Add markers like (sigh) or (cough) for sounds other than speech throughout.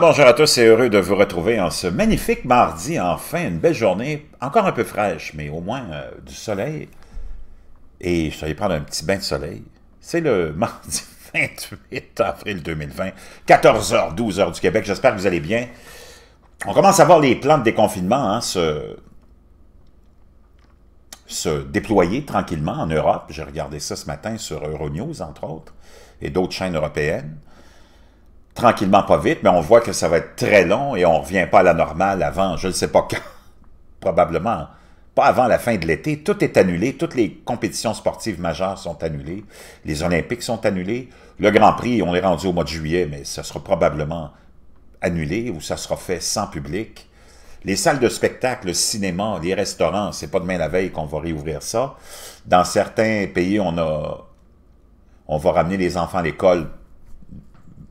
bonjour à tous et heureux de vous retrouver en ce magnifique mardi, enfin, une belle journée, encore un peu fraîche, mais au moins euh, du soleil. Et je vais prendre un petit bain de soleil. C'est le (laughs) mardi 28 avril 2020, 14h, 12h du Québec. J'espère que vous allez bien. On commence à voir les plans de déconfinement hein, se, se déployer tranquillement en Europe. J'ai regardé ça ce matin sur Euronews, entre autres, et d'autres chaînes européennes tranquillement, pas vite, mais on voit que ça va être très long et on ne revient pas à la normale avant, je ne sais pas quand, (laughs) probablement pas avant la fin de l'été. Tout est annulé, toutes les compétitions sportives majeures sont annulées, les Olympiques sont annulés, le Grand Prix, on est rendu au mois de juillet, mais ça sera probablement annulé ou ça sera fait sans public. Les salles de spectacle, le cinéma, les restaurants, c'est pas demain la veille qu'on va réouvrir ça. Dans certains pays, on a, on va ramener les enfants à l'école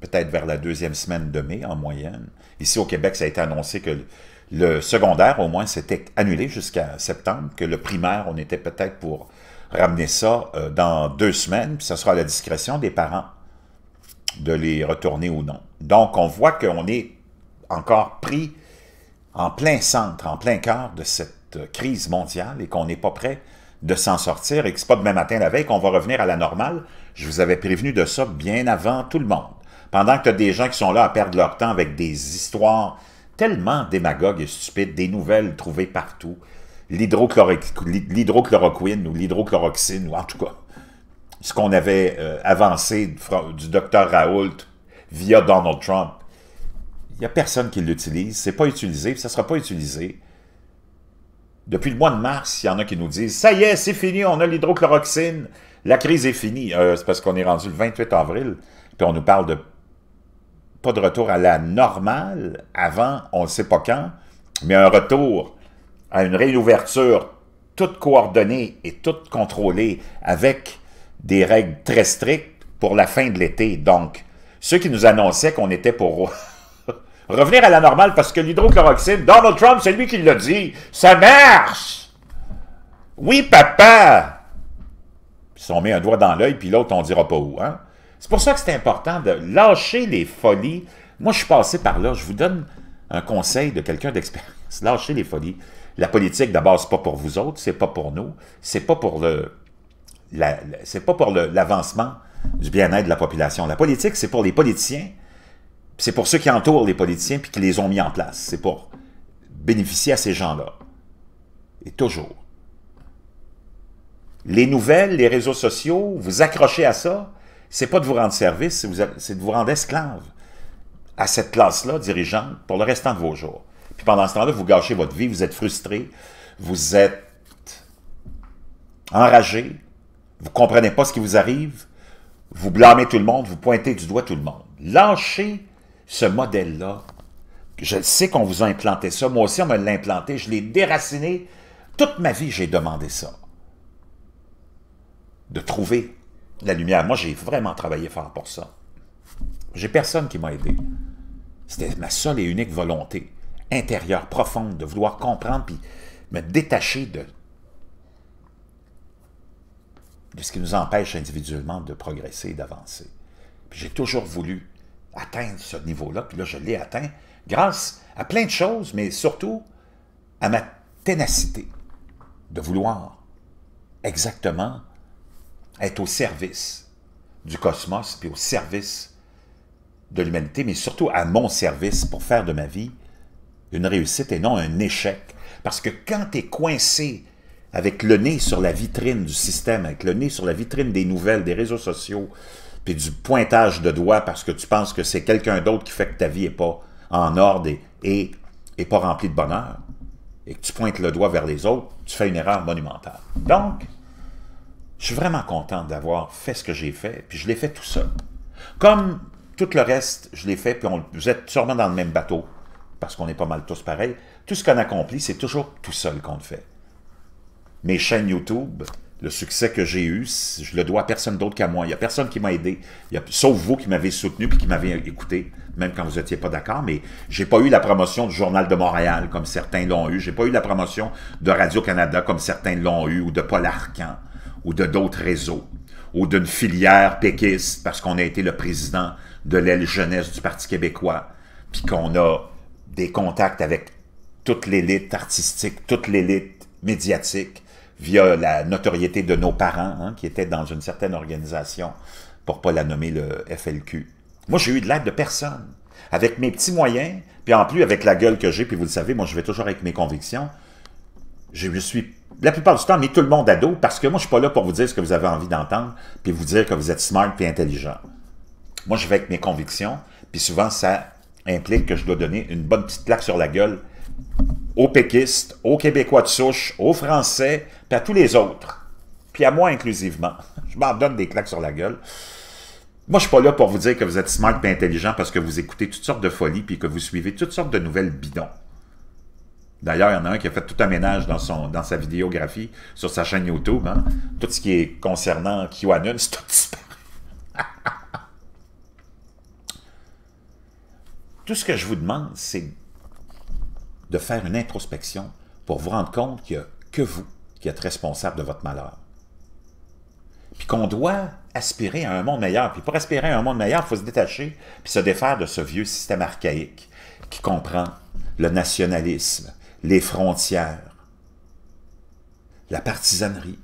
peut-être vers la deuxième semaine de mai en moyenne. Ici au Québec, ça a été annoncé que le secondaire, au moins, s'était annulé jusqu'à septembre, que le primaire, on était peut-être pour ramener ça euh, dans deux semaines, puis ça sera à la discrétion des parents de les retourner ou non. Donc, on voit qu'on est encore pris en plein centre, en plein cœur de cette crise mondiale et qu'on n'est pas prêt de s'en sortir et que ce pas demain matin la veille qu'on va revenir à la normale. Je vous avais prévenu de ça bien avant tout le monde. Pendant que tu as des gens qui sont là à perdre leur temps avec des histoires tellement démagogues et stupides, des nouvelles trouvées partout, l'hydrochloroquine ou l'hydrochloroxine, ou en tout cas, ce qu'on avait euh, avancé du docteur Raoult via Donald Trump, il n'y a personne qui l'utilise, c'est pas utilisé, ça ne sera pas utilisé. Depuis le mois de mars, il y en a qui nous disent « Ça y est, c'est fini, on a l'hydrochloroxine, la crise est finie. Euh, c'est parce qu'on est rendu le 28 avril, puis on nous parle de pas de retour à la normale avant, on ne sait pas quand, mais un retour à une réouverture toute coordonnée et toute contrôlée avec des règles très strictes pour la fin de l'été. Donc, ceux qui nous annonçaient qu'on était pour (laughs) revenir à la normale parce que l'hydrochloroxine, Donald Trump, c'est lui qui l'a dit, ça marche! Oui, papa! Si on met un doigt dans l'œil, puis l'autre, on dira pas où, hein? C'est pour ça que c'est important de lâcher les folies. Moi, je suis passé par là. Je vous donne un conseil de quelqu'un d'expérience. (laughs) Lâchez les folies. La politique, d'abord, n'est pas pour vous autres, c'est pas pour nous, c'est pas pour le, c'est pas pour l'avancement du bien-être de la population. La politique, c'est pour les politiciens, c'est pour ceux qui entourent les politiciens puis qui les ont mis en place. C'est pour bénéficier à ces gens-là. Et toujours. Les nouvelles, les réseaux sociaux, vous accrochez à ça, c'est pas de vous rendre service, c'est de vous rendre esclave à cette classe-là dirigeante pour le restant de vos jours. Puis pendant ce temps-là, vous gâchez votre vie, vous êtes frustré, vous êtes enragé, vous comprenez pas ce qui vous arrive, vous blâmez tout le monde, vous pointez du doigt tout le monde. Lâchez ce modèle-là. Je sais qu'on vous a implanté ça. Moi aussi, on me l'a implanté. Je l'ai déraciné. Toute ma vie, j'ai demandé ça. De trouver la lumière. Moi, j'ai vraiment travaillé fort pour ça. J'ai personne qui m'a aidé. C'était ma seule et unique volonté intérieure, profonde, de vouloir comprendre puis me détacher de, de ce qui nous empêche individuellement de progresser et d'avancer. J'ai toujours voulu atteindre ce niveau-là, puis là, je l'ai atteint grâce à plein de choses, mais surtout à ma ténacité de vouloir exactement être au service du cosmos, puis au service de l'humanité, mais surtout à mon service pour faire de ma vie une réussite et non un échec. Parce que quand tu es coincé avec le nez sur la vitrine du système, avec le nez sur la vitrine des nouvelles, des réseaux sociaux, puis du pointage de doigts parce que tu penses que c'est quelqu'un d'autre qui fait que ta vie n'est pas en ordre et, est pas remplie de bonheur, et que tu pointes le doigt vers les autres, tu fais une erreur monumentale. Donc, je suis vraiment content d'avoir fait ce que j'ai fait, puis je l'ai fait tout seul. Comme tout le reste, je l'ai fait, puis vous êtes sûrement dans le même bateau, parce qu'on est pas mal tous pareils. Tout ce qu'on accomplit, c'est toujours tout seul qu'on le fait. Mes chaînes YouTube, le succès que j'ai eu, je le dois à personne d'autre qu'à moi. Il n'y a personne qui m'a aidé, sauf vous qui m'avez soutenu puis qui m'avez écouté, même quand vous n'étiez pas d'accord. Mais je n'ai pas eu la promotion du Journal de Montréal comme certains l'ont eu. Je n'ai pas eu la promotion de Radio Canada comme certains l'ont eu ou de Paul Arcan ou de d'autres réseaux, ou d'une filière péquiste parce qu'on a été le président de l'aile jeunesse du Parti québécois, puis qu'on a des contacts avec toute l'élite artistique, toute l'élite médiatique, via la notoriété de nos parents, hein, qui étaient dans une certaine organisation, pour pas la nommer le FLQ. Moi, j'ai eu de l'aide de personne. Avec mes petits moyens, puis en plus, avec la gueule que j'ai, puis vous le savez, moi, je vais toujours avec mes convictions, je me suis la plupart du temps, mais tout le monde ado, parce que moi, je suis pas là pour vous dire ce que vous avez envie d'entendre, puis vous dire que vous êtes smart et intelligent. Moi, je vais avec mes convictions, puis souvent, ça implique que je dois donner une bonne petite claque sur la gueule aux péquistes, aux Québécois de souche, aux Français, puis à tous les autres, puis à moi inclusivement. (laughs) Je m'en donne des claques sur la gueule. Moi, je suis pas là pour vous dire que vous êtes smart et intelligent parce que vous écoutez toutes sortes de folies puis que vous suivez toutes sortes de nouvelles bidons. D'ailleurs, il y en a un qui a fait tout un ménage dans, dans sa vidéographie sur sa chaîne YouTube. Hein. Tout ce qui est concernant QAnon, c'est tout disparu. (laughs) tout ce que je vous demande, c'est de faire une introspection pour vous rendre compte qu'il n'y a que vous qui êtes responsable de votre malheur. Puis qu'on doit aspirer à un monde meilleur. Puis pour aspirer à un monde meilleur, il faut se détacher puis se défaire de ce vieux système archaïque qui comprend le nationalisme, les frontières, la partisanerie,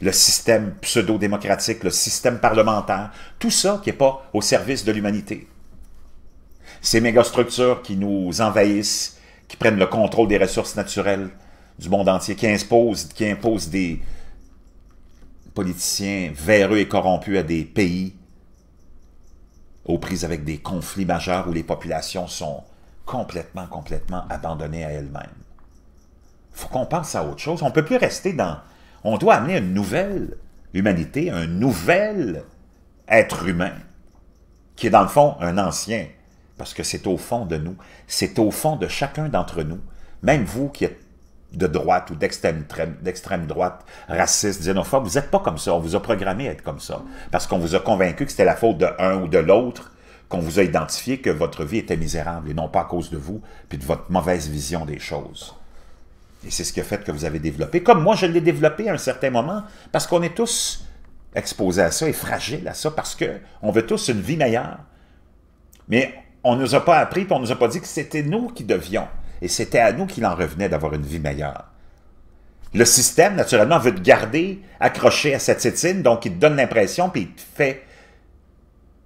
le système pseudo-démocratique, le système parlementaire, tout ça qui n'est pas au service de l'humanité. Ces mégastructures qui nous envahissent, qui prennent le contrôle des ressources naturelles du monde entier, qui imposent, qui imposent des politiciens véreux et corrompus à des pays aux prises avec des conflits majeurs où les populations sont complètement, complètement abandonnée à elle-même. Il faut qu'on pense à autre chose. On ne peut plus rester dans... On doit amener une nouvelle humanité, un nouvel être humain, qui est dans le fond un ancien, parce que c'est au fond de nous, c'est au fond de chacun d'entre nous, même vous qui êtes de droite ou d'extrême droite, raciste, xénophobe, vous n'êtes pas comme ça. On vous a programmé à être comme ça. Parce qu'on vous a convaincu que c'était la faute de un ou de l'autre qu'on vous a identifié que votre vie était misérable et non pas à cause de vous, puis de votre mauvaise vision des choses. Et c'est ce qui a fait que vous avez développé, comme moi je l'ai développé à un certain moment, parce qu'on est tous exposés à ça et fragiles à ça, parce qu'on veut tous une vie meilleure. Mais on ne nous a pas appris, puis on ne nous a pas dit que c'était nous qui devions. Et c'était à nous qu'il en revenait d'avoir une vie meilleure. Le système, naturellement, veut te garder accroché à cette cétine, donc il te donne l'impression, puis il te fait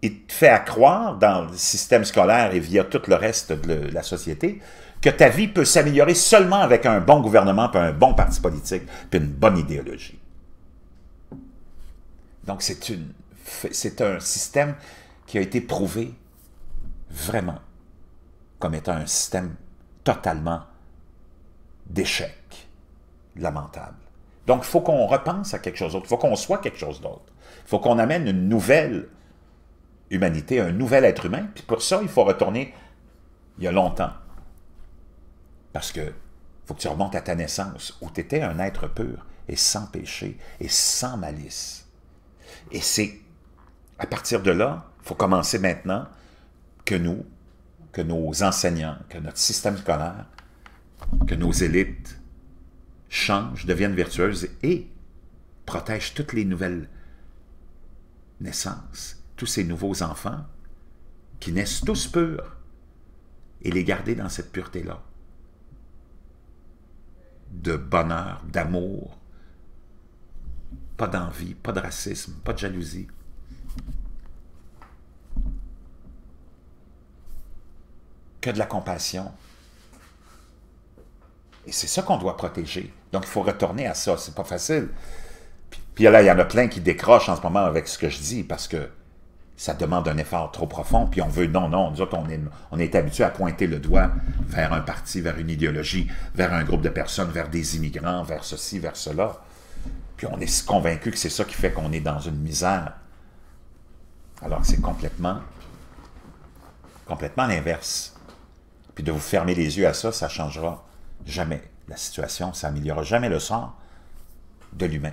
il te fait accroire dans le système scolaire et via tout le reste de la société que ta vie peut s'améliorer seulement avec un bon gouvernement, puis un bon parti politique, puis une bonne idéologie. Donc c'est un système qui a été prouvé vraiment comme étant un système totalement d'échec lamentable. Donc il faut qu'on repense à quelque chose d'autre, il faut qu'on soit quelque chose d'autre, il faut qu'on amène une nouvelle humanité, un nouvel être humain. Puis pour ça, il faut retourner il y a longtemps. Parce que faut que tu remontes à ta naissance, où tu étais un être pur et sans péché et sans malice. Et c'est à partir de là, il faut commencer maintenant que nous, que nos enseignants, que notre système scolaire, que nos élites changent, deviennent vertueuses et protègent toutes les nouvelles naissances tous ces nouveaux enfants qui naissent tous purs et les garder dans cette pureté-là de bonheur, d'amour, pas d'envie, pas de racisme, pas de jalousie. Que de la compassion. Et c'est ça qu'on doit protéger. Donc, il faut retourner à ça. C'est pas facile. Puis, puis, là, il y en a plein qui décrochent en ce moment avec ce que je dis parce que ça demande un effort trop profond, puis on veut, non, non, nous on est, on est habitué à pointer le doigt vers un parti, vers une idéologie, vers un groupe de personnes, vers des immigrants, vers ceci, vers cela. Puis on est convaincu que c'est ça qui fait qu'on est dans une misère. Alors que c'est complètement, complètement l'inverse. Puis de vous fermer les yeux à ça, ça changera jamais la situation, ça améliorera jamais le sort de l'humain.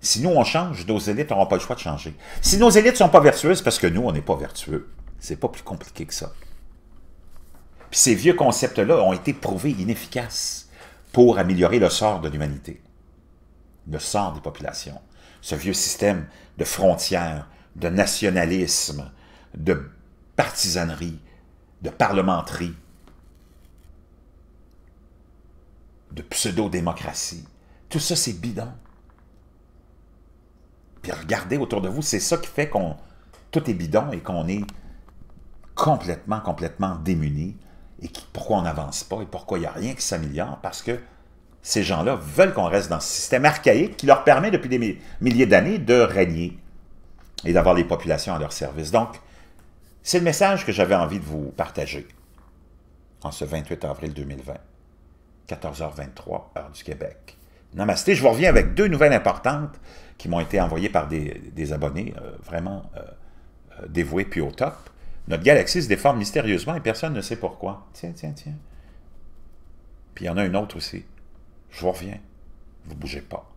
Si nous, on change, nos élites n'auront pas le choix de changer. Si nos élites ne sont pas vertueuses, parce que nous, on n'est pas vertueux. C'est pas plus compliqué que ça. Puis ces vieux concepts-là ont été prouvés inefficaces pour améliorer le sort de l'humanité, le sort des populations. Ce vieux système de frontières, de nationalisme, de partisanerie, de parlementerie, de pseudo-démocratie, tout ça c'est bidon regardez autour de vous, c'est ça qui fait qu'on tout est bidon et qu'on est complètement, complètement démuni et qui, pourquoi on n'avance pas et pourquoi il n'y a rien qui s'améliore parce que ces gens-là veulent qu'on reste dans ce système archaïque qui leur permet depuis des milliers d'années de régner et d'avoir les populations à leur service. Donc, c'est le message que j'avais envie de vous partager en ce 28 avril 2020, 14h23, heure du Québec. Namasté. Je vous reviens avec deux nouvelles importantes qui m'ont été envoyées par des, abonnés euh, vraiment euh, euh, dévoués puis au top. Notre galaxie se déforme mystérieusement et personne ne sait pourquoi. Tiens, tiens, tiens. Puis il y en a une autre aussi. Je vous reviens. Vous bougez pas.